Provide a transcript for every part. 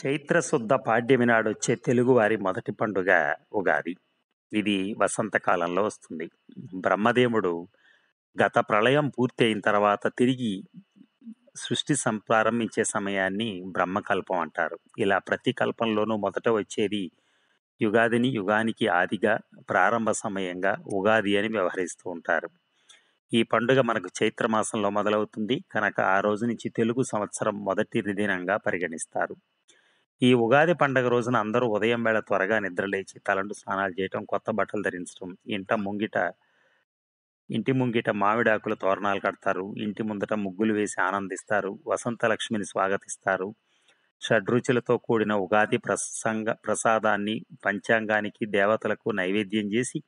చైత్రశుద్ధ పాడ్యమి నాడు వచ్చే తెలుగువారి మొదటి పండుగ ఉగాది ఇది వసంతకాలంలో వస్తుంది బ్రహ్మదేవుడు గత ప్రళయం పూర్తి అయిన తర్వాత తిరిగి సృష్టి ప్రారంభించే సమయాన్ని బ్రహ్మకల్పం అంటారు ఇలా ప్రతి కల్పంలోనూ మొదట వచ్చేది యుగాదిని యుగానికి ఆదిగా ప్రారంభ సమయంగా ఉగాది అని వ్యవహరిస్తూ ఉంటారు ఈ పండుగ మనకు చైత్రమాసంలో మొదలవుతుంది కనుక ఆ రోజు నుంచి తెలుగు సంవత్సరం మొదటి దినంగా పరిగణిస్తారు ఈ ఉగాది పండగ రోజున అందరూ ఉదయం వేళ త్వరగా నిద్రలేచి తలంటు స్నానాలు చేయటం, కొత్త బట్టలు ధరించడం ఇంట ముంగిట ఇంటి ముంగిట మామిడాకుల తోరణాలు కడతారు. ఇంటి ముందట ముగ్గులు వేసి ఆనందిస్తారు. వసంత లక్ష్మిని స్వాగతిస్తారు. షడ్రుచులతో కూడిన ఉగాది ప్రసంగ ప్రసాదాన్ని పంచాంగానికి, దేవతలకు నైవేద్యం చేసి,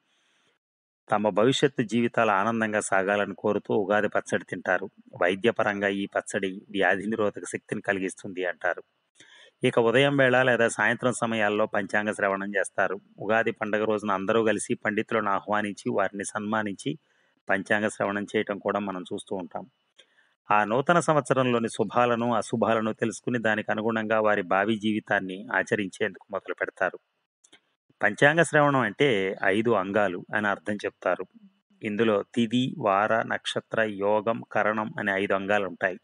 తమ భవిష్యత్తు జీవితాలు ఆనందంగా సాగాలని కోరుతూ ఉగాది పచ్చడి తింటారు. వైద్యపరంగా ఈ పచ్చడి వ్యాధి నిరోధక శక్తిని కలిగిస్తుంది అంటారు. ఇక ఉదయం వేళ లేదా సాయంత్రం సమయాల్లో పంచాంగ శ్రవణం చేస్తారు ఉగాది పండుగ రోజున అందరూ కలిసి పండితులను ఆహ్వానించి వారిని సన్మానించి పంచాంగ శ్రవణం చేయటం కూడా మనం చూస్తూ ఉంటాం ఆ నూతన సంవత్సరంలోని శుభాలను అశుభాలను తెలుసుకుని దానికి అనుగుణంగా వారి భావి జీవితాన్ని ఆచరించేందుకు మొదలు పెడతారు పంచాంగ శ్రవణం అంటే ఐదు అంగాలు అని అర్థం చెప్తారు ఇందులో తిది వార నక్షత్ర యోగం కరణం అనే ఐదు అంగాలు ఉంటాయి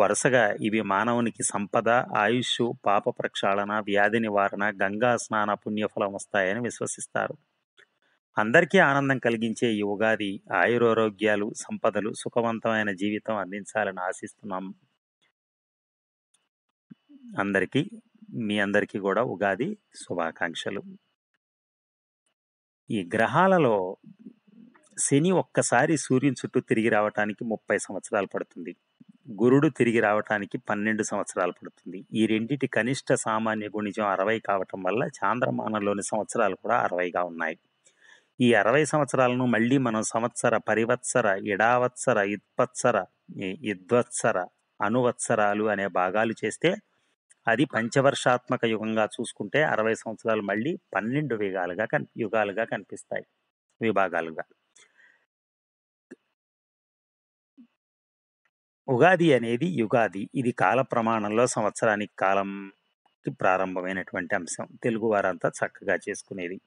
వరుసగా ఇవి మానవునికి సంపద ఆయుష్ పాప ప్రక్షాళన వ్యాధి నివారణ గంగా స్నాన పుణ్యఫలం వస్తాయని విశ్వసిస్తారు అందరికీ ఆనందం కలిగించే ఈ ఉగాది ఆయురారోగ్యాలు సంపదలు సుఖవంతమైన జీవితం అందించాలని ఆశిస్తున్నాం అందరికీ మీ అందరికీ కూడా ఉగాది శుభాకాంక్షలు ఈ గ్రహాలలో శని ఒక్కసారి సూర్యుని చుట్టూ తిరిగి రావటానికి ముప్పై సంవత్సరాలు పడుతుంది గురుడు తిరిగి రావటానికి పన్నెండు సంవత్సరాలు పడుతుంది ఈ రెండిటి కనిష్ట సామాన్య గుణిజం అరవై కావటం వల్ల చాంద్రమానంలోని సంవత్సరాలు కూడా అరవైగా ఉన్నాయి ఈ అరవై సంవత్సరాలను మళ్ళీ మనం సంవత్సర పరివత్సర ఇడావత్సర ఇద్వత్సర ఇద్వత్సర అనువత్సరాలు అనే భాగాలు చేస్తే అది పంచవర్షాత్మక యుగంగా చూసుకుంటే అరవై సంవత్సరాలు మళ్ళీ పన్నెండు విగాలుగా కన్ యుగాలుగా కనిపిస్తాయి విభాగాలుగా ఉగాది అనేది యుగాది ఇది కాల ప్రమాణంలో సంవత్సరానికి కాలంకి ప్రారంభమైనటువంటి అంశం తెలుగు వారంతా చక్కగా చేసుకునేది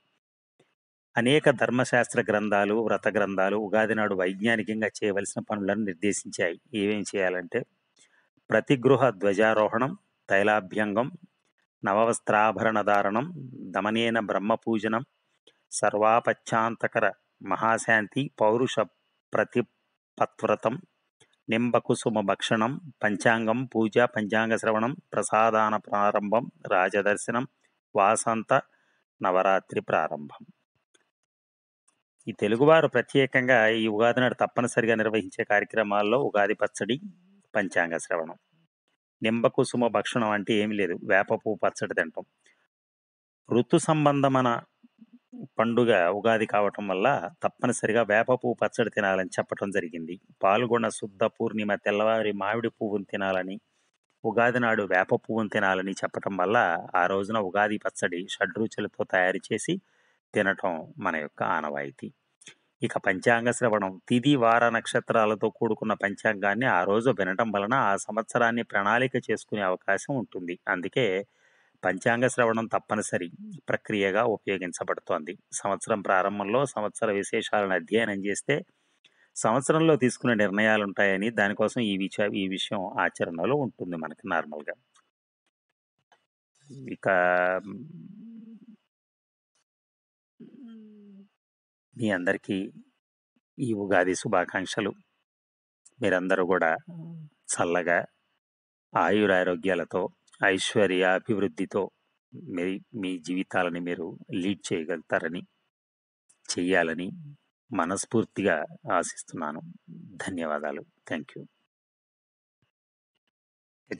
అనేక ధర్మశాస్త్ర గ్రంథాలు వ్రత గ్రంథాలు ఉగాది నాడు వైజ్ఞానికంగా చేయవలసిన పనులను నిర్దేశించాయి ఏమేం చేయాలంటే ప్రతి గృహ ధ్వజారోహణం తైలాభ్యంగం నవవస్త్రాభరణ ధారణం దమనేన బ్రహ్మపూజనం సర్వాపచ్చాంతకర మహాశాంతి పౌరుష ప్రతిపత్వ్రతం నింబకుసుమ భక్షణం పంచాంగం పూజ పంచాంగ శ్రవణం ప్రసాదాన ప్రారంభం రాజదర్శనం వాసంత నవరాత్రి ప్రారంభం ఈ తెలుగువారు ప్రత్యేకంగా ఈ ఉగాది నాడు తప్పనిసరిగా నిర్వహించే కార్యక్రమాల్లో ఉగాది పచ్చడి పంచాంగ శ్రవణం నింబకుసుమ భక్షణం అంటే ఏమి లేదు వేపపు పచ్చడి తింటాం ఋతు సంబంధమైన పండుగ ఉగాది కావటం వల్ల తప్పనిసరిగా వేప పువ్వు పచ్చడి తినాలని చెప్పటం జరిగింది పాల్గొన శుద్ధ పూర్ణిమ తెల్లవారి మామిడి పువ్వును తినాలని ఉగాది నాడు వేప పువ్వును తినాలని చెప్పటం వల్ల ఆ రోజున ఉగాది పచ్చడి షడ్రుచులతో తయారు చేసి తినటం మన యొక్క ఆనవాయితీ ఇక పంచాంగ శ్రవణం తిది వార నక్షత్రాలతో కూడుకున్న పంచాంగాన్ని ఆ రోజు వినటం వలన ఆ సంవత్సరాన్ని ప్రణాళిక చేసుకునే అవకాశం ఉంటుంది అందుకే పంచాంగ శ్రవణం తప్పనిసరి ప్రక్రియగా ఉపయోగించబడుతోంది సంవత్సరం ప్రారంభంలో సంవత్సర విశేషాలను అధ్యయనం చేస్తే సంవత్సరంలో తీసుకునే నిర్ణయాలు ఉంటాయని దానికోసం ఈ విచ ఈ విషయం ఆచరణలో ఉంటుంది మనకి నార్మల్గా ఇక మీ అందరికీ ఈ ఉగాది శుభాకాంక్షలు మీరందరూ కూడా చల్లగా ఆయురారోగ్యాలతో ఐశ్వర్య అభివృద్ధితో మీ మీ జీవితాలని మీరు లీడ్ చేయగలుగుతారని చేయాలని మనస్ఫూర్తిగా ఆశిస్తున్నాను ధన్యవాదాలు థ్యాంక్ యూ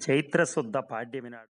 చైత్ర శుద్ధ పాడ్యమినాడు